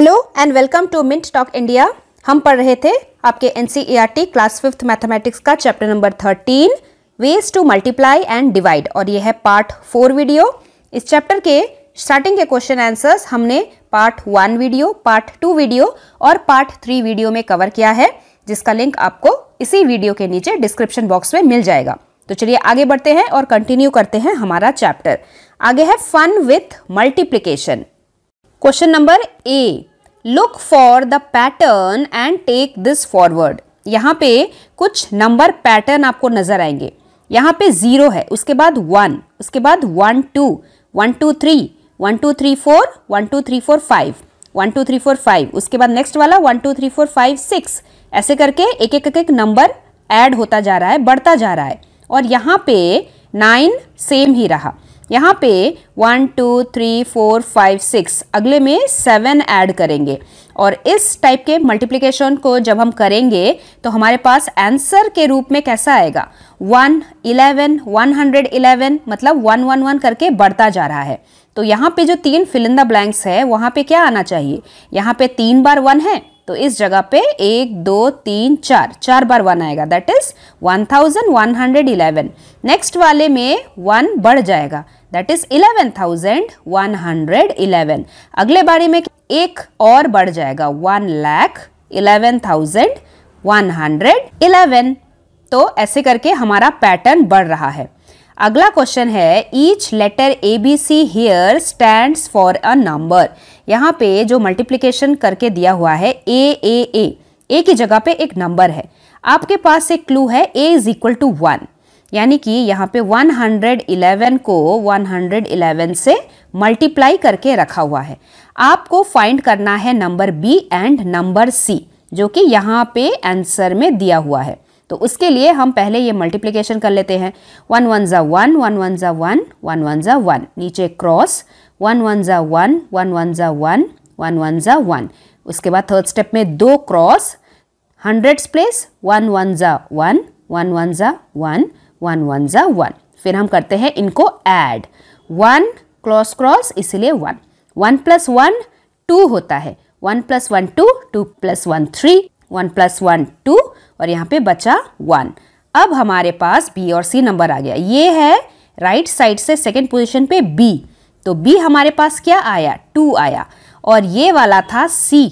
Hello and welcome to Mint Talk India हम पढ़ रहे थे आपके एन क्लास फिफ्थ मैथमेटिक्स का chapter number thirteen ways to multiply and divide और ये है पार्ट फोर वीडियो इस चैप्टर के स्टार्टिंग के क्वेश्चन आंसर्स हमने part one video part two video और पार्ट थ्री वीडियो में कवर किया है जिसका लिंक आपको इसी वीडियो के नीचे डिस्क्रिप्शन बॉक्स में मिल जाएगा तो चलिए आगे बढ़ते हैं और कंटिन्यू करते हैं हमारा चैप्टर आगे है fun with multiplication question number A look for the pattern and take this forward यहाँ पे कुछ नंबर पैटर्न आपको नजर आएंगे यहाँ पे जीरो है उसके बाद वन उसके बाद one two one two three one two three four one two three four five one two three four five उसके बाद नेक्स्ट वाला one two three four five six ऐसे करके एक एक एक नंबर ऐड होता जा रहा है बढ़ता जा रहा है और यहाँ पे नाइन सेम ही रहा यहाँ पे one two three four five six अगले में सेवन ऐड करेंगे और इस टाइप के मल्टीप्लिकेशन को जब हम करेंगे तो हमारे पास आंसर के रूप में कैसा आएगा one eleven one hundred eleven मतलब वन वन वन करके बढ़ता जा रहा है तो यहाँ पे जो तीन फिलिंदा ब्लैंक्स है वहाँ पे क्या आना चाहिए यहाँ पे तीन बार वन है तो इस जगह पे एक दो तीन चार चार बार वन आएगा that is one one thousand hundred eleven next वाले में वन बढ़ जाएगा that is eleven thousand one hundred eleven अगले बारी में एक और बढ़ जाएगा one lakh eleven thousand one hundred eleven तो ऐसे करके हमारा पैटर्न बढ़ रहा है अगला क्वेश्चन है each letter A B C here stand for a number यहाँ पे जो मल्टीप्लीकेशन करके दिया हुआ है ए ए ए ए की जगह पे एक नंबर है आपके पास एक क्लू है A is equal to one यानी कि यहाँ पे 111 को 111 से मल्टीप्लाई करके रखा हुआ है आपको फाइंड करना है number B and number C जो कि यहाँ पे आंसर में दिया हुआ है तो उसके लिए हम पहले ये मल्टीप्लीकेशन कर लेते हैं वन वन ज़ा वन वन वन ज़ा वन वन वन ज़ा वन नीचे क्रॉस वन वन ज़ा वन वन वन ज़ा वन वन वन ज़ा वन उसके बाद थर्ड स्टेप में दो cross hundreds place one one ज़ा वन वन वन ज़ा वन वन वन ज़ा वन फिर हम करते हैं इनको ऐड वन क्रॉस क्रॉस इसलिए one one plus one two होता है one plus one two two plus one three one plus one two और यहाँ पे बचा वन अब हमारे पास बी और सी नंबर आ गया ये है राइट साइड से सेकेंड पोजिशन पे बी तो बी हमारे पास क्या आया टू आया और ये वाला था सी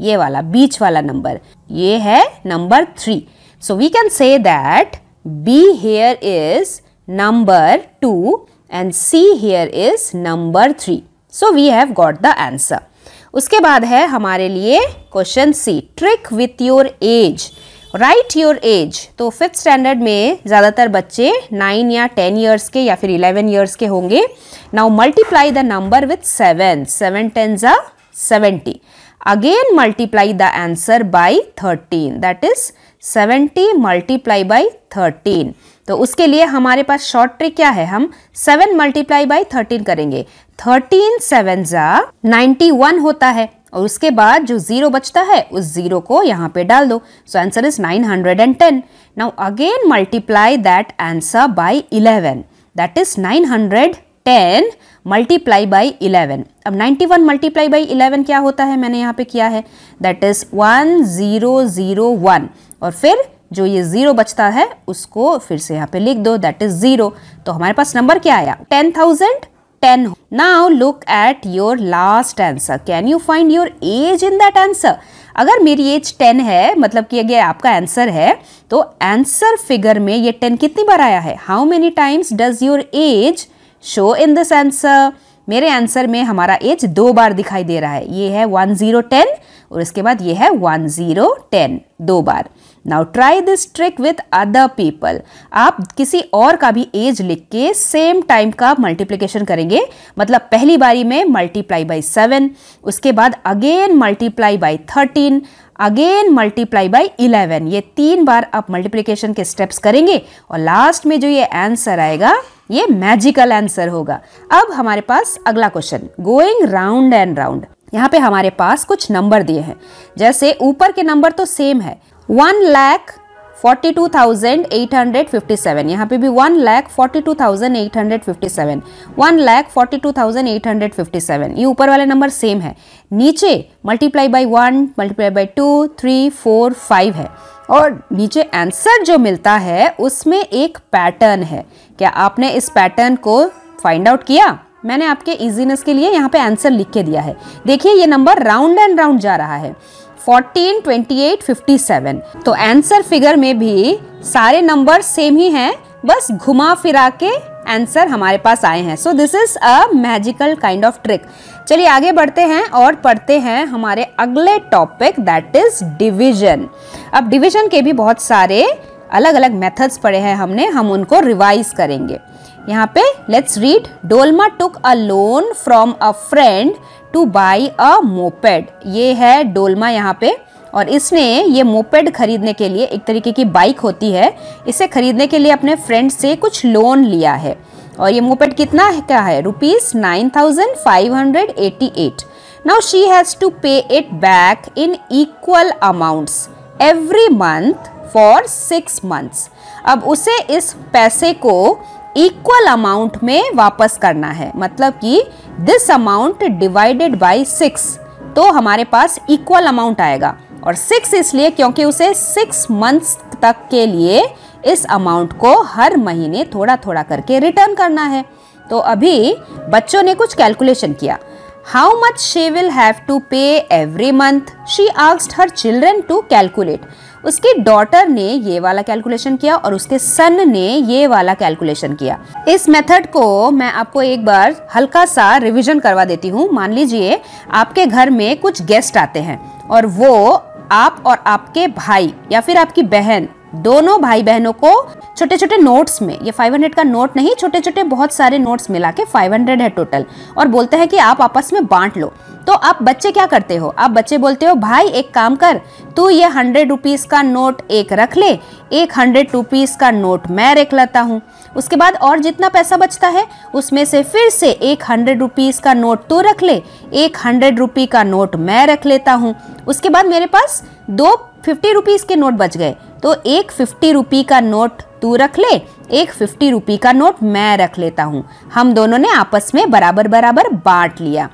ये वाला बीच वाला नंबर ये है number three so we can say that B here is number two and C here is number three so we have got the answer उसके बाद है हमारे लिए question C trick with your age right your age तो fifth standard में ज़्यादातर बच्चे nine या टेन ईयर्स के या फिर इलेवन ईयर्स के होंगे now multiply the number with seven seven ten ज seventy again multiply the answer by thirteen that is seventy multiply by thirteen तो उसके लिए हमारे पास शॉर्ट ट्रिक क्या है हम सेवन मल्टीप्लाई बाई थर्टीन करेंगे थर्टीन सेवन जा नाइन्टी वन होता है और उसके बाद जो जीरो बचता है उस जीरो को यहाँ पे डाल दो so answer is nine hundred and ten now again multiply that answer by eleven that is nine hundred ten multiply by eleven अब ninety one multiply by eleven क्या होता है मैंने यहाँ पे किया है that is one zero zero one और फिर जो ये ज़ीरो बचता है उसको फिर से यहाँ पे लिख दो दैट इज़ ज़ीरो तो हमारे पास नंबर क्या आया ten thousand ten now look at your last answer can you find your age in that answer अगर मेरी एज टेन है मतलब कि अगर आपका आंसर है तो आंसर फिगर में ये टेन कितनी बार आया है how many times does your age show in this answer मेरे आंसर में हमारा एज दो बार दिखाई दे रहा है ये है वन ज़ीरो टेन और इसके बाद ये है वन ज़ीरो टेन दो बार now try this trick with other people आप किसी और का भी एज लिख के सेम टाइम का मल्टीप्लीकेशन करेंगे मतलब पहली बारी में मल्टीप्लाई बाई सेवन उसके बाद again multiply by thirteen again multiply by eleven ये तीन बार आप मल्टीप्लीकेशन के स्टेप्स करेंगे और लास्ट में जो ये आंसर आएगा ये मैजिकल आंसर होगा अब हमारे पास अगला question going round and round यहाँ पे हमारे पास कुछ नंबर दिए हैं जैसे ऊपर के नंबर तो सेम है one lakh forty two thousand eight hundred fifty seven यहाँ पे भी one lakh forty two thousand eight hundred fifty seven one lakh forty two thousand eight hundred fifty seven ये ऊपर वाला नंबर सेम है नीचे multiply by one multiply by two three four five है और नीचे आंसर जो मिलता है उसमें एक पैटर्न है क्या आपने इस पैटर्न को फाइंड आउट किया मैंने आपके इजीनेस के लिए यहाँ पे आंसर लिख के दिया है देखिए ये नंबर राउंड एंड राउंड जा रहा है fourteen twenty eight fifty seven तो आंसर फिगर में भी सारे नंबर सेम ही हैं बस घुमा फिरा के आंसर हमारे पास आए हैं so this is a magical kind of trick चलिए आगे बढ़ते हैं और पढ़ते हैं हमारे अगले टॉपिक दैट इज डिवीजन अब डिवीजन के भी बहुत सारे अलग अलग मेथड्स पढ़े हैं हमने हम उनको रिवाइज करेंगे यहाँ पे let's read Dolma took a loan from a friend to buy a moped ये है डोलमा यहाँ पे और इसने ये मोपेड खरीदने के लिए एक तरीके की बाइक होती है इसे खरीदने के लिए अपने फ्रेंड से कुछ लोन लिया है और ये मोपेड कितना है क्या है rupees nine thousand five hundred eighty eight now she has to pay it back in equal amounts every month for six months अब उसे इस पैसे को इक्वल अमाउंट में वापस करना है मतलब कि this amount divided by six तो हमारे पास इक्वल अमाउंट आएगा और सिक्स इसलिए क्योंकि उसे सिक्स मंथ्स तक के लिए इस अमाउंट को हर महीने थोड़ा थोड़ा करके रिटर्न करना है तो अभी बच्चों ने कुछ कैलकुलेशन किया how much she will have to pay every month she asked her children to calculate उसकी डॉटर ने ये वाला कैलकुलेशन किया और उसके सन ने ये वाला कैलकुलेशन किया इस मेथड को मैं आपको एक बार हल्का सा रिविजन करवा देती हूँ मान लीजिए आपके घर में कुछ गेस्ट आते हैं और वो आप और आपके भाई या फिर आपकी बहन दोनों भाई बहनों को छोटे छोटे नोट्स में ये 500 का नोट नहीं छोटे छोटे बहुत सारे नोट्स मिला के फाइव है टोटल और बोलते हैं कि आप आपस में बांट लो तो आप बच्चे क्या करते हो आप बच्चे बोलते हो भाई एक काम कर तू ये हंड्रेड रुपीज़ का नोट एक रख ले एक हंड्रेड रुपीज़ का नोट मैं रख लेता हूँ उसके बाद और जितना पैसा बचता है उसमें से फिर से एक हंड्रेड रुपीज़ का नोट तू रख ले एक हंड्रेड रुपी का नोट मैं रख लेता हूँ उसके बाद मेरे पास दो फिफ्टी रुपीज़ के नोट बच गए तो एक फिफ्टी रुपी का नोट तू रख ले एक फिफ्टी रुपी का नोट मैं रख लेता हूँ हम दोनों ने आपस में बराबर बराबर बांट लिया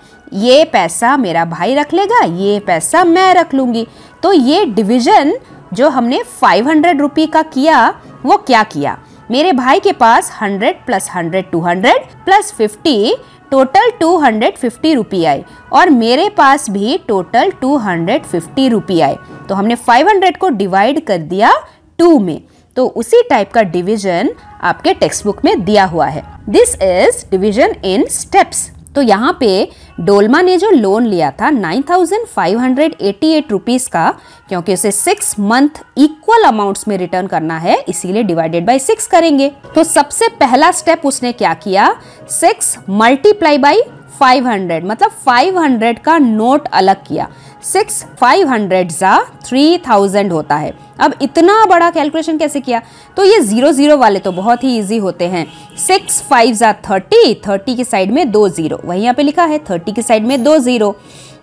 ये पैसा मेरा भाई रख लेगा ये पैसा मैं रख लूँगी तो ये डिवीज़न जो हमने फाइव हंड्रेड रुपी का किया वो क्या किया मेरे भाई के पास hundred plus hundred two hundred plus fifty total two hundred fifty rupee आए और मेरे पास भी total two hundred fifty rupee आए तो हमने फाइव हंड्रेड को डिवाइड कर दिया टू में तो उसी टाइप का डिवीजन आपके टेक्स्ट बुक में दिया हुआ है this is division in steps तो यहाँ पे डोलमा ने जो लोन लिया था nine thousand five hundred eighty eight rupees का क्योंकि उसे सिक्स मंथ इक्वल अमाउंट्स में रिटर्न करना है इसीलिए डिवाइडेड बाई सिक्स करेंगे तो सबसे पहला स्टेप उसने क्या किया सिक्स मल्टीप्लाई बाई 500 मतलब 500 का नोट अलग किया सिक्स फाइव हंड्रेड सा थ्री थाउजेंड होता है अब इतना बड़ा कैलकुलेशन कैसे किया तो ये ज़ीरो ज़ीरो वाले तो बहुत ही इजी होते हैं सिक्स फाइव ज़ा थर्टी थर्टी की साइड में दो ज़ीरो वहीं यहाँ पे लिखा है थर्टी की साइड में दो ज़ीरो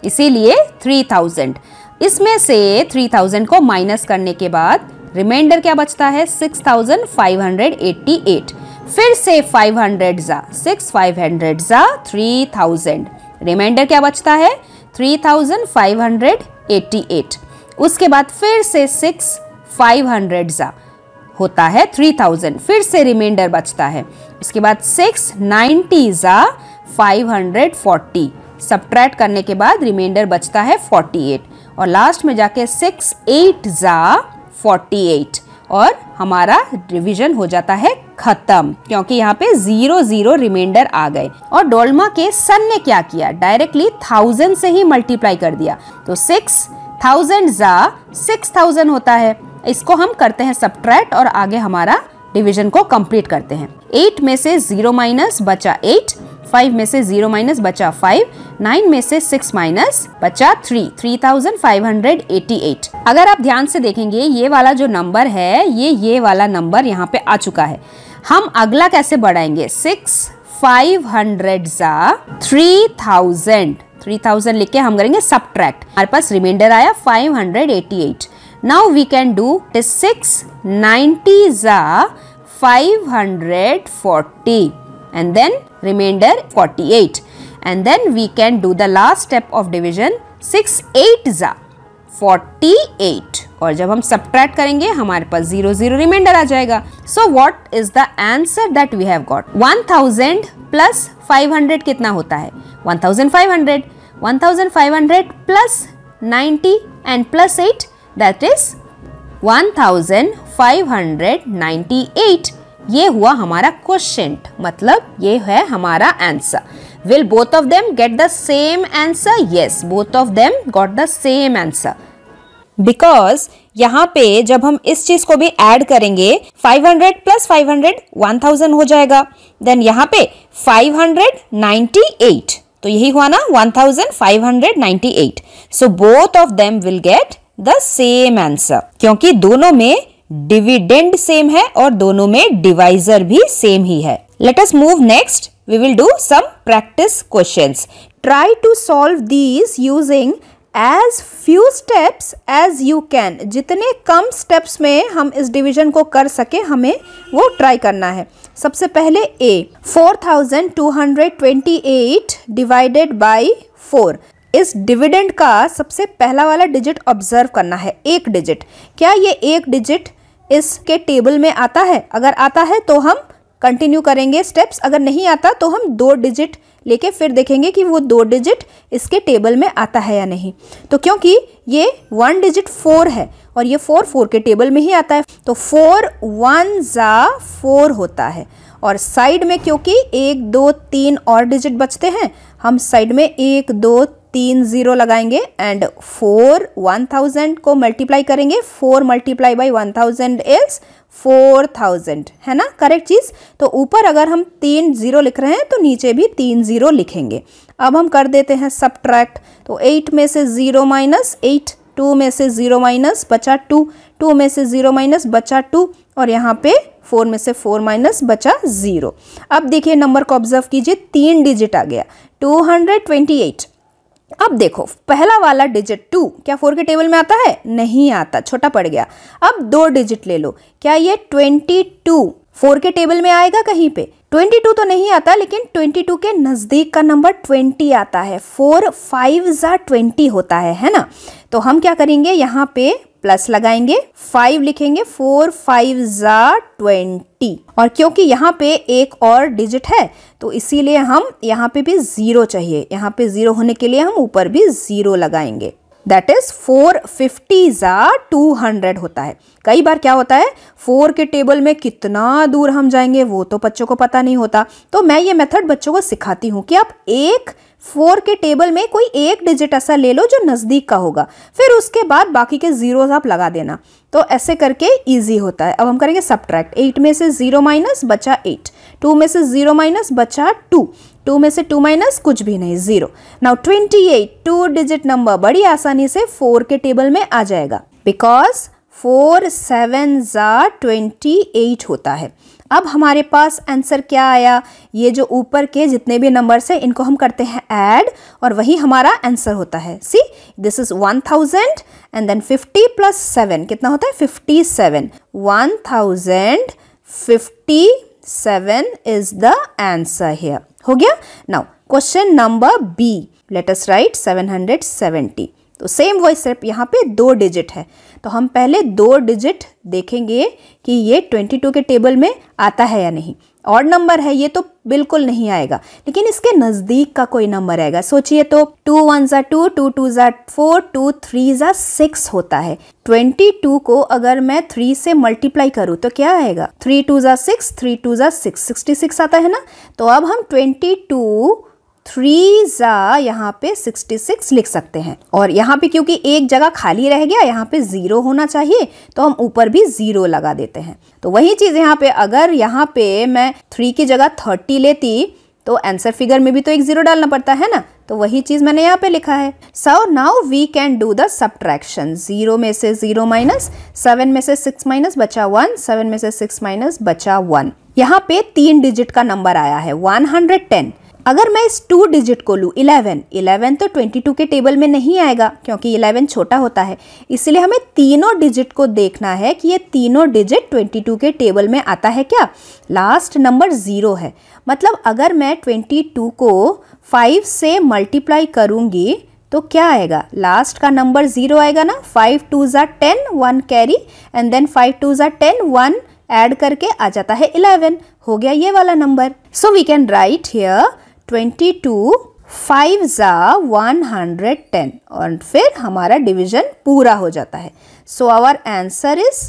इसीलिए थ्री थाउजेंड इसमें से थ्री थाउजेंड को माइनस करने के बाद रिमाइंडर क्या बचता है six thousand five hundred eighty eight फिर से फाइव हंड्रेड ज़ा सिक्स फाइव हंड्रेड ज़ा थ्री थाउजेंड रिमाइंडर क्या बचता है 3588 उसके बाद फिर से सिक्स फाइव हंड्रेड ज़ा होता है थ्री थाउजेंड फिर से रिमाइंडर बचता है उसके बाद सिक्स नाइन्टी ज़ा फाइव हंड्रेड फोर्टी सब्ट्रैक्ट करने के बाद रिमाइंडर बचता है फोर्टी एट और लास्ट में जाके सिक्स एट ज़ा फोर्टी एट और हमारा रिवीजन हो जाता है खत्म क्योंकि यहाँ पे जीरो जीरो रिमाइंडर आ गए और डोलमा के सन ने क्या किया डायरेक्टली थाउजेंड से ही मल्टीप्लाई कर दिया तो सिक्स थाउजेंड जा सिक्स थाउजेंड होता है इसको हम करते हैं सब्ट्रैक्ट और आगे हमारा डिवीजन को कंप्लीट करते हैं एट में से जीरो माइनस बचा एट फाइव में से जीरो माइनस बचा फाइव नाइन में से सिक्स माइनस बचा three three thousand five hundred eighty eight अगर आप ध्यान से देखेंगे ये वाला जो नंबर है ये ये वाला नंबर यहाँ पे आ चुका है हम अगला कैसे बढ़ाएंगे सिक्स फाइव हंड्रेड जा थ्री थाउजेंड थ्री थाउजेंड लिख के हम करेंगे सब ट्रैक्ट हमारे पास रिमाइंडर आया five hundred eighty eight now we can do six ninety जा forty and then remainder 48 and then we can do the last step of division 6 8 48 और जब हम subtract करेंगे हमारे पास 0 0 remainder uh so what is the answer that we have got 1000 plus 500 कितना होता है 1500 1500 plus 90 and plus 8 that is 1598 ये हुआ हमारा क्वेश्चन मतलब ये है हमारा answer will both of them get the same answer yes both of them got the same answer because यहाँ पे जब हम इस चीज को भी ऐड करेंगे 500 प्लस 500 1000 हो जाएगा देन यहाँ पे 598 तो यही हुआ ना 1598 so both of them will get the same answer क्योंकि दोनों में डिविडेंड सेम है और दोनों में डिवाइजर भी सेम ही है let us move next we will do some practice questions try to solve these using as few steps as you can जितने कम स्टेप्स में हम इस डिविजन को कर सके हमें वो ट्राई करना है सबसे पहले A four thousand two hundred twenty eight divided by four इस डिविडेंड का सबसे पहला वाला डिजिट ऑब्जर्व करना है एक डिजिट क्या ये एक डिजिट इसके टेबल में आता है अगर आता है तो हम कंटिन्यू करेंगे स्टेप्स अगर नहीं आता तो हम दो डिजिट लेके फिर देखेंगे कि वो दो डिजिट इसके टेबल में आता है या नहीं तो क्योंकि ये वन डिजिट फोर है और ये फोर फोर के टेबल में ही आता है तो फोर वन ज़ा फोर होता है और साइड में क्योंकि एक दो तीन और डिजिट बचते हैं हम साइड में एक दो तीन ज़ीरो लगाएंगे एंड फोर वन थाउजेंड को मल्टीप्लाई करेंगे four multiply by one thousand is four thousand है ना करेक्ट चीज़ तो ऊपर अगर हम तीन ज़ीरो लिख रहे हैं तो नीचे भी तीन ज़ीरो लिखेंगे अब हम कर देते हैं सब तो एट में से ज़ीरो माइनस एट टू में से ज़ीरो माइनस बचा टू टू में से ज़ीरो माइनस बचा टू और यहाँ पे फोर में से फोर माइनस बचा ज़ीरो अब देखिए नंबर को ऑब्जर्व कीजिए तीन डिजिट आ गया टू हंड्रेड ट्वेंटी एट अब देखो पहला वाला डिजिट टू क्या फोर के टेबल में आता है नहीं आता छोटा पड़ गया अब दो डिजिट ले लो क्या ये ट्वेंटी टू फोर के टेबल में आएगा कहीं पे ट्वेंटी टू तो नहीं आता लेकिन ट्वेंटी टू के नज़दीक का नंबर ट्वेंटी आता है फोर फाइव ज़ा ट्वेंटी होता है है ना तो हम क्या करेंगे यहाँ पे प्लस लगाएंगे फाइव लिखेंगे फोर फाइव ज़ा ट्वेंटी और क्योंकि यहाँ पे एक और डिजिट है तो इसीलिए हम यहाँ पे भी ज़ीरो चाहिए यहाँ पे ज़ीरो होने के लिए हम ऊपर भी ज़ीरो लगाएंगे दैट इज फोर फिफ्टी ज़ा टू हंड्रेड होता है कई बार क्या होता है फोर के टेबल में कितना दूर हम जाएंगे वो तो बच्चों को पता नहीं होता तो मैं ये मेथड बच्चों को सिखाती हूँ कि आप एक फोर के टेबल में कोई एक डिजिट ऐसा ले लो जो नज़दीक का होगा फिर उसके बाद बाकी के ज़ीरोज आप लगा देना तो ऐसे करके ईजी होता है अब हम करेंगे सब्ट्रैक्ट एट में से ज़ीरो माइनस बचा एट टू में से ज़ीरो माइनस बचा टू टू में से टू माइनस कुछ भी नहीं zero now twenty eight two digit number बड़ी आसानी से फोर के टेबल में आ जाएगा बिकॉज फोर सेवन ज़ा ट्वेंटी एट होता है अब हमारे पास आंसर क्या आया ये जो ऊपर के जितने भी नंबर्स हैं इनको हम करते हैं ऐड और वही हमारा आंसर होता है C this is one thousand and then fifty plus seven कितना होता है fifty seven one thousand fifty seven is the answer here हो गया now question number B let's write seven hundred seventy तो सेम वॉइस सिर्फ यहाँ पे दो डिजिट है तो हम पहले दो डिजिट देखेंगे कि ये 22 के टेबल में आता है या नहीं और नंबर है ये तो बिल्कुल नहीं आएगा लेकिन इसके नज़दीक का कोई नंबर आएगा सोचिए तो टू वन ज़ा टू टू टू ज़ा फोर टू थ्री ज़ा सिक्स होता है ट्वेंटी टू को अगर मैं थ्री से मल्टीप्लाई करूँ तो क्या आएगा थ्री टू ज़ा सिक्स थ्री टू ज़ा सिक्स सिक्सटी सिक्स आता है ना तो अब हम ट्वेंटी टू थ्री ज़ा यहाँ पे 66 लिख सकते हैं और यहाँ पे क्योंकि एक जगह खाली रह गया यहाँ पे ज़ीरो होना चाहिए तो हम ऊपर भी ज़ीरो लगा देते हैं तो वही चीज़ यहाँ पे अगर यहाँ पे मैं थ्री की जगह थर्टी लेती तो आंसर फिगर में भी तो एक ज़ीरो डालना पड़ता है ना तो वही चीज़ मैंने यहाँ पे लिखा है so now we can do the subtraction zero में से जीरो माइनस सेवन में से सिक्स माइनस बचा वन सेवन में से सिक्स माइनस बचा वन यहाँ पे तीन डिजिट का नंबर आया है वन हंड्रेड टेन अगर मैं इस टू डिजिट को लूँ इलेवन इलेवन तो ट्वेंटी टू के टेबल में नहीं आएगा क्योंकि इलेवन छोटा होता है इसलिए हमें तीनों डिजिट को देखना है कि ये तीनों डिजिट ट्वेंटी टू के टेबल में आता है क्या लास्ट नंबर ज़ीरो है मतलब अगर मैं ट्वेंटी टू को फाइव से मल्टीप्लाई करूँगी तो क्या आएगा लास्ट का नंबर ज़ीरो आएगा ना फाइव टू ज़ा ten one carry and then five two ज़ा टेन वन ऐड करके आ जाता है इलेवन हो गया ये वाला number so we can write here twenty two five ज़ा वन हंड्रेड टेन और फिर हमारा डिवीजन पूरा हो जाता है so our answer is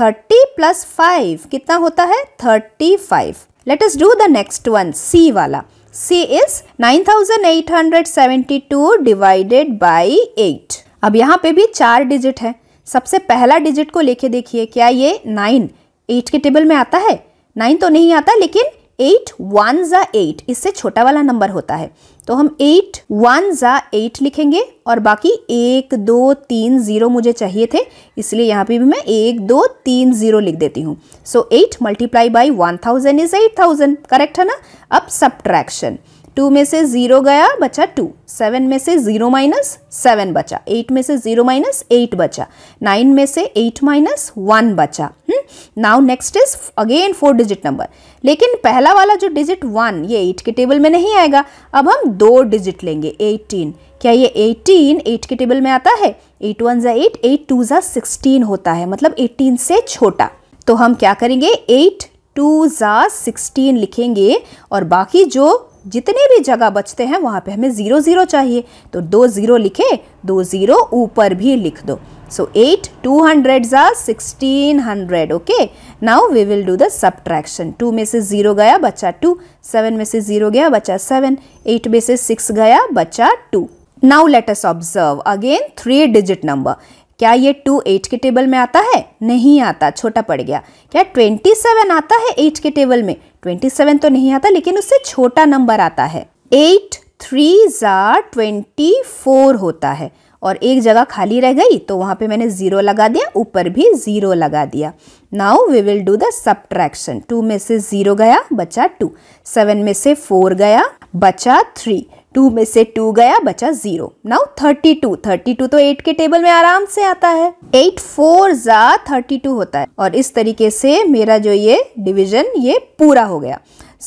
thirty plus five कितना होता है thirty five let's do the next one C वाला C is nine thousand eight hundred seventy two divided by eight अब यहाँ पे भी चार डिजिट है सबसे पहला डिजिट को लेके देखिए क्या ये नाइन एट के टेबल में आता है नाइन तो नहीं आता लेकिन एट वन ज़ा एट इससे छोटा वाला नंबर होता है तो हम एट वन ज़ा एट लिखेंगे और बाकी एक दो तीन ज़ीरो मुझे चाहिए थे इसलिए यहाँ पे भी मैं एक दो तीन ज़ीरो लिख देती हूँ so eight multiply by one thousand is eight thousand correct है ना अब सब्ट्रैक्शन टू में से ज़ीरो गया बचा टू सेवन में से ज़ीरो माइनस सेवन बचा एट में से ज़ीरो माइनस एट बचा नाइन में से एट माइनस वन बचा hmm, now next is again four digit number लेकिन पहला वाला जो डिजिट वन ये एट के टेबल में नहीं आएगा अब हम दो डिजिट लेंगे एटीन क्या ये एटीन एट के टेबल में आता है एट वन ज़ा एट एट टू ज़ा सिक्सटीन होता है मतलब एटीन से छोटा तो हम क्या करेंगे एट टू ज़ा सिक्सटीन लिखेंगे और बाकी जो जितने भी जगह बचते हैं वहाँ पे हमें ज़ीरो ज़ीरो चाहिए तो दो ज़ीरो लिखे दो ज़ीरो ऊपर भी लिख दो so so 8 200s sixteen hundred okay now we will do the subtraction two में से जीरो गया बचा टू सेवन में से जीरो गया बचा सेवन एट में से सिक्स गया बचा two now let us observe again three digit number क्या ये टू एट के टेबल में आता है नहीं आता छोटा पड़ गया क्या ट्वेंटी सेवन आता है एट के टेबल में ट्वेंटी सेवन तो नहीं आता लेकिन उससे छोटा नंबर आता है एट थ्री ज़ार ट्वेंटी फोर होता है और एक जगह खाली रह गई तो वहाँ पे मैंने ज़ीरो लगा दिया ऊपर भी ज़ीरो लगा दिया now we will do the subtraction two में से ज़ीरो गया बचा टू सेवन में से फोर गया बचा थ्री टू में से टू गया बचा zero now thirty two thirty two तो एट के टेबल में आराम से आता है एट फोर जा थर्टी टू होता है और इस तरीके से मेरा जो ये डिविजन ये पूरा हो गया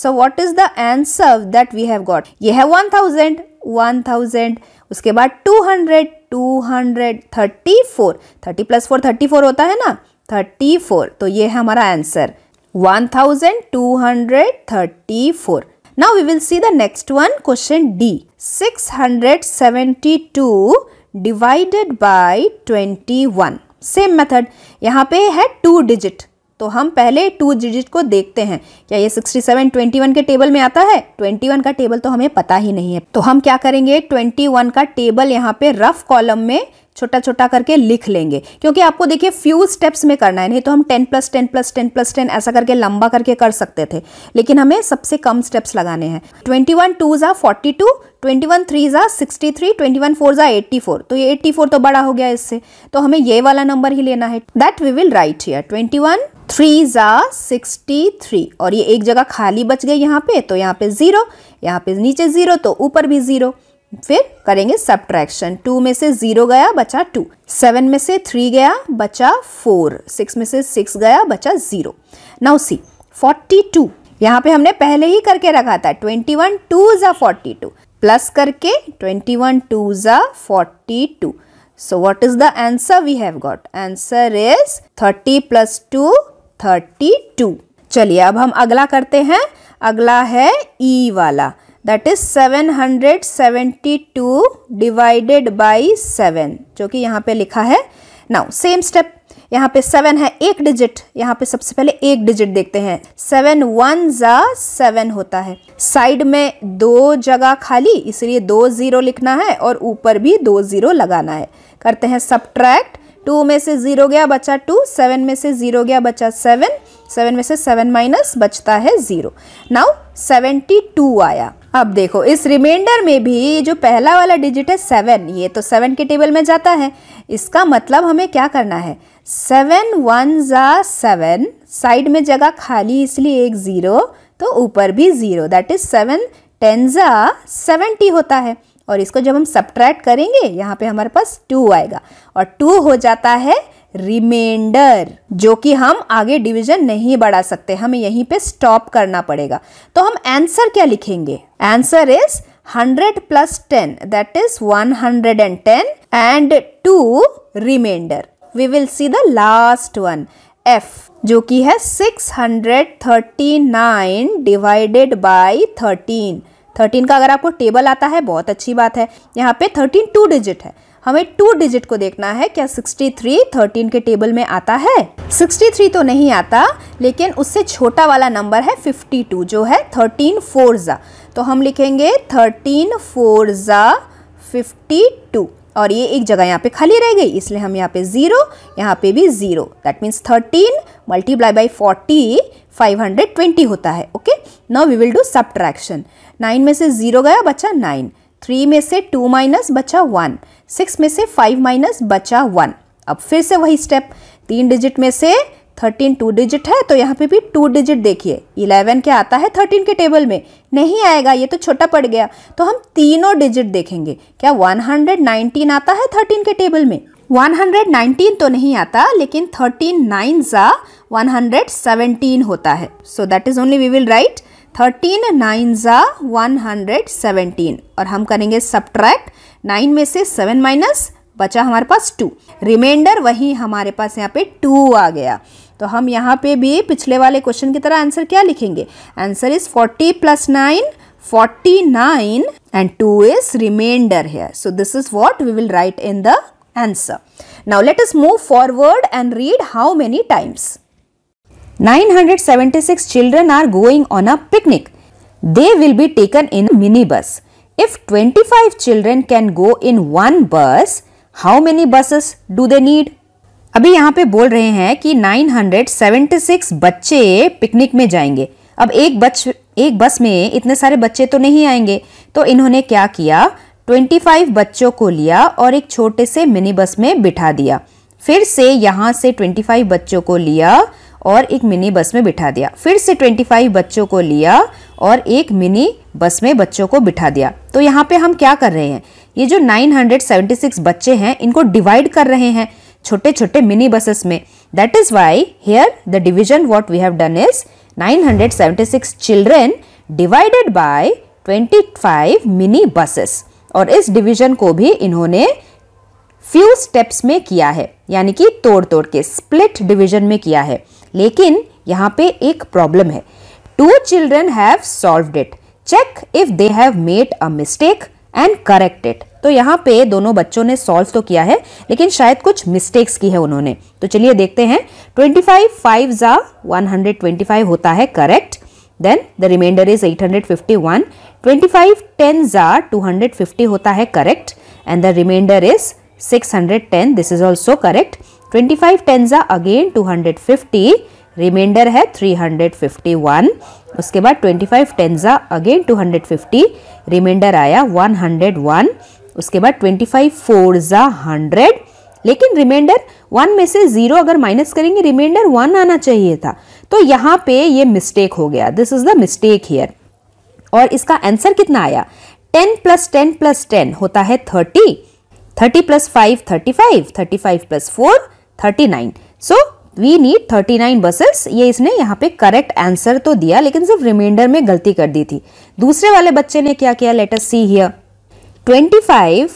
so what is the answer that we have got ये है वन थाउजेंड वन थाउजेंड उसके बाद two hundred two hundred thirty four thirty plus four thirty four होता है ना थर्टी फोर तो ये है हमारा answer one thousand two hundred thirty four Now we will see the next one question D. 672 divided by 21. Same method. यहाँ पे है two digit. तो हम पहले two digit को देखते हैं क्या ये 67 21 के टेबल में आता है 21 का टेबल तो हमें पता ही नहीं है तो हम क्या करेंगे 21 का टेबल यहाँ पे रफ कॉलम में छोटा छोटा करके लिख लेंगे क्योंकि आपको देखिए फ्यू स्टेप्स में करना है नहीं तो हम ten plus ten plus ten plus ten ऐसा करके लंबा करके कर सकते थे लेकिन हमें सबसे कम स्टेप्स लगाने हैं ट्वेंटी वन टू ज़ा forty two twenty one three ज़ा sixty three twenty one four ज़ा एट्टी फोर तो ये एट्टी फोर तो बड़ा हो गया इससे तो हमें ये वाला नंबर ही लेना है that we will write here twenty one three ज़ा सिक्सटी थ्री और ये एक जगह खाली बच गई यहाँ पे तो यहाँ पे ज़ीरो यहाँ पे नीचे ज़ीरो तो ऊपर भी ज़ीरो फिर करेंगे सब्ट्रैक्शन टू में से ज़ीरो गया बचा टू सेवन में से थ्री गया बचा फोर सिक्स में से सिक्स गया बचा zero now C forty two यहाँ पे हमने पहले ही करके रखा था ट्वेंटी वन टू ज़ा फोर्टी टू प्लस करके ट्वेंटी वन टू ज़ा forty two so what is the answer we have got answer is thirty plus two thirty two चलिए अब हम अगला करते हैं अगला है ई e वाला दैट इज 772 डिवाइडेड बाय 7 जो कि यहाँ पे लिखा है नाउ सेम स्टेप यहाँ पे सेवन है एक डिजिट यहाँ पे सबसे पहले एक डिजिट देखते हैं सेवन वन जा सेवन होता है साइड में दो जगह खाली इसलिए दो जीरो लिखना है और ऊपर भी दो जीरो लगाना है करते हैं सब्ट्रैक्ट टू में से ज़ीरो गया बचा टू सेवन में से ज़ीरो गया बचा सेवन सेवन में से सेवन माइनस बचता है ज़ीरो नाउ सेवेंटी टू आया अब देखो इस रिमाइंडर में भी जो पहला वाला डिजिट है सेवन ये तो सेवन के टेबल में जाता है इसका मतलब हमें क्या करना है सेवन वन ज़ा सेवन साइड में जगह खाली इसलिए एक ज़ीरो तो ऊपर भी zero that is seven ten ज़ा सेवेंटी होता है और इसको जब हम सब्ट्रैक्ट करेंगे यहाँ पे हमारे पास टू आएगा और टू हो जाता है रिमेंडर जो कि हम आगे डिवीजन नहीं बढ़ा सकते हमें यहीं पे स्टॉप करना पड़ेगा तो हम आंसर क्या लिखेंगे answer is 100 plus ten that is 110 and ten and two remainder we will see the last one F जो कि है 639 डिवाइडेड बाई थर्टीन थर्टीन का अगर आपको टेबल आता है बहुत अच्छी बात है यहाँ पे थर्टीन टू डिजिट है हमें टू डिजिट को देखना है क्या 63 13 के टेबल में आता है 63 तो नहीं आता लेकिन उससे छोटा वाला नंबर है 52 जो है 13 फोर ज़ा तो हम लिखेंगे 13 फोर ज़ा 52 और ये एक जगह यहाँ पे खाली रह गई इसलिए हम यहाँ पे ज़ीरो यहाँ पे भी zero that means thirteen multiply by forty five hundred twenty होता है okay now we will do subtraction nine में से ज़ीरो गया बचा नाइन थ्री में से टू माइनस बचा वन सिक्स में से फाइव माइनस बचा वन अब फिर से वही स्टेप तीन डिजिट में से थर्टीन टू डिजिट है तो यहाँ पे भी टू डिजिट देखिए इलेवन क्या आता है थर्टीन के टेबल में नहीं आएगा ये तो छोटा पड़ गया तो हम तीनों डिजिट देखेंगे क्या वन हंड्रेड नाइनटीन आता है थर्टीन के टेबल में वन हंड्रेड नाइनटीन तो नहीं आता लेकिन थर्टीन नाइन ज़ा वन हंड्रेड सेवनटीन होता है so that is only we will write thirteen nine ज़ा वन हंड्रेड सेवनटीन और हम करेंगे सब्ट्रैक्ट नाइन में से सेवन माइनस बचा हमारे पास टू रिमाइंडर वही हमारे पास यहाँ पे टू आ गया तो हम यहाँ पे भी पिछले वाले क्वेश्चन की तरह आंसर क्या लिखेंगे answer is forty plus nine forty nine and two is reminder है so this is what we will write in the answer now let us move forward and read how many times nine hundred seventy six 976 children are going on a picnic. They will be taken in minibus. If 25 children can go in one bus, how many buses do they need? अभी यहाँ पे बोल रहे हैं कि 976 बच्चे picnic में जाएंगे अब एक बच एक बस में इतने सारे बच्चे तो नहीं आएंगे तो इन्होंने क्या किया 25 बच्चों को लिया और एक छोटे से मिनी बस में बिठा दिया फिर से यहाँ से 25 बच्चों को लिया और एक मिनी बस में बिठा दिया फिर से 25 बच्चों को लिया और एक मिनी बस में बच्चों को बिठा दिया तो यहाँ पे हम क्या कर रहे हैं ये जो 976 बच्चे हैं इनको डिवाइड कर रहे हैं छोटे छोटे मिनी बसेस में that is why here the division what we have done is 976 children divided by 25 mini buses और इस डिवीजन को भी इन्होंने फ्यू स्टेप्स में किया है यानी कि तोड़ तोड़ के स्प्लिट डिवीजन में किया है लेकिन यहाँ पे एक प्रॉब्लम है two children have solve it check if they have made a mistake and correct it तो यहाँ पे दोनों बच्चों ने सॉल्व तो किया है लेकिन शायद कुछ मिस्टेक्स की है उन्होंने तो चलिए देखते हैं 25 फाइव फाइव ज़ा वन होता है correct then the reminder is 851 25 ten ज़ा फिफ्टी होता है correct and the reminder is 610 this is also correct 25 ten ज़ा अगेन फिफ्टी रिमाइंडर है 351 उसके बाद 25 टेंजा अगेन 250 रिमाइंडर आया 101 उसके बाद 25 फोर ज़ा हंड्रेड लेकिन रिमाइंडर वन में से ज़ीरो अगर माइनस करेंगे रिमाइंडर वन आना चाहिए था तो यहाँ पे ये मिस्टेक हो गया this is the mistake here और इसका आंसर कितना आया ten plus ten plus ten होता है thirty thirty plus five thirty five thirty five plus four thirty nine so we need 39 buses ये इसने यहाँ पे करेक्ट आंसर तो दिया लेकिन सिर्फ रिमाइंडर में गलती कर दी थी दूसरे वाले बच्चे ने क्या किया as see here 25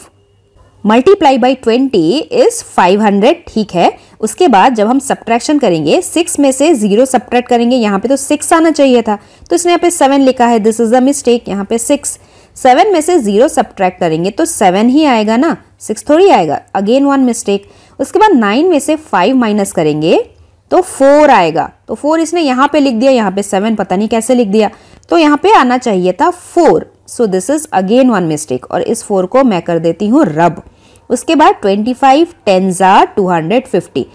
multiply by 20 is 500 ठीक है उसके बाद जब हम सब्ट्रैक्शन करेंगे सिक्स में से जीरो सब्ट्रैक्ट करेंगे यहाँ पे तो सिक्स आना चाहिए था तो इसने यहाँ पे सेवन लिखा है दिस इज द मिस्टेक यहाँ पे सिक्स सेवन में से जीरो सब्ट्रैक्ट करेंगे तो सेवन ही आएगा ना सिक्स थोड़ी आएगा अगेन वन मिस्टेक उसके बाद नाइन में से फाइव माइनस करेंगे तो फोर आएगा तो फोर इसने यहाँ पे लिख दिया यहाँ पे सेवन पता नहीं कैसे लिख दिया तो यहाँ पे आना चाहिए था four so this is again one mistake और इस फोर को मैं कर देती हूँ रब उसके बाद ट्वेंटी फाइव टेन जार टू हंड्रेड फिफ्टी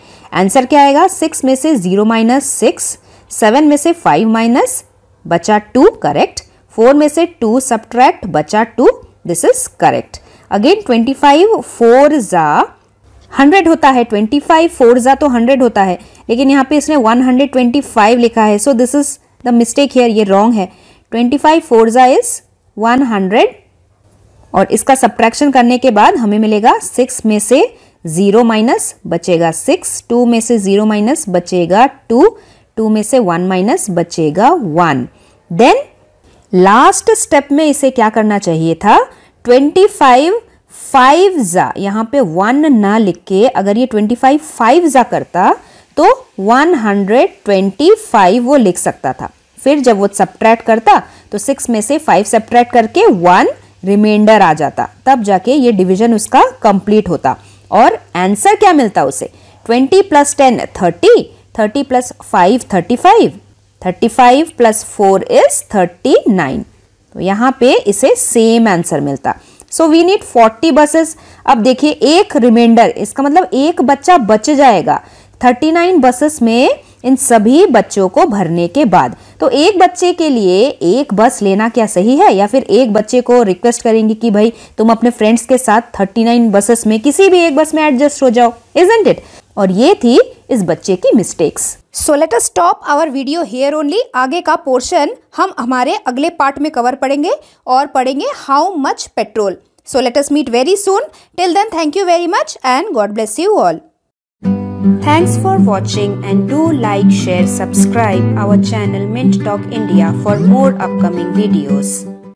आंसर क्या आएगा सिक्स में से जीरो माइनस सिक्स सेवन में से फाइव माइनस बचा टू करेक्ट फोर में से टू सब्ट्रैक्ट बचा two this is correct again twenty five four ज़ा हंड्रेड होता है ट्वेंटी फाइव फोर ज़ा तो हंड्रेड होता है लेकिन यहाँ पे इसने वन हंड्रेड ट्वेंटी फाइव लिखा है so this is the mistake here ये रॉन्ग है ट्वेंटी फाइव फोर ज़ा इज वन हंड्रेड और इसका सब्ट्रैक्शन करने के बाद हमें मिलेगा सिक्स में से ज़ीरो माइनस बचेगा सिक्स टू में से ज़ीरो माइनस बचेगा टू टू में से वन माइनस बचेगा वन देन लास्ट स्टेप में इसे क्या करना चाहिए था 25 फाइव फाइव ज़ा यहाँ पे वन ना लिख के अगर ये 25 फाइव फाइव ज़ा करता तो 125 वो लिख सकता था फिर जब वो सब्ट्रैक्ट करता तो सिक्स में से फाइव सब्ट्रैक्ट करके वन रिमाइंडर आ जाता तब जाके ये डिवीजन उसका कंप्लीट होता और आंसर क्या मिलता उसे 20 plus ten thirty thirty plus five thirty five thirty five plus four is thirty nine तो यहाँ पे इसे सेम आंसर मिलता so we need forty buses अब देखिए एक रिमाइंडर इसका मतलब एक बच्चा बच जाएगा थर्टी नाइन बसेस में इन सभी बच्चों को भरने के बाद तो एक बच्चे के लिए एक बस लेना क्या सही है या फिर एक बच्चे को रिक्वेस्ट करेंगे कि भाई तुम अपने फ्रेंड्स के साथ 39 बसेस में किसी भी एक बस में एडजस्ट हो जाओ इजेंट इट और ये थी इस बच्चे की mistakes so let us stop our video here only आगे का पोर्शन हम हमारे अगले पार्ट में कवर पढ़ेंगे और पढ़ेंगे how much petrol so let us meet very soon till then thank you very much and God bless you all Thanks for watching and do like, share, subscribe our channel Mint Talk India for more upcoming videos.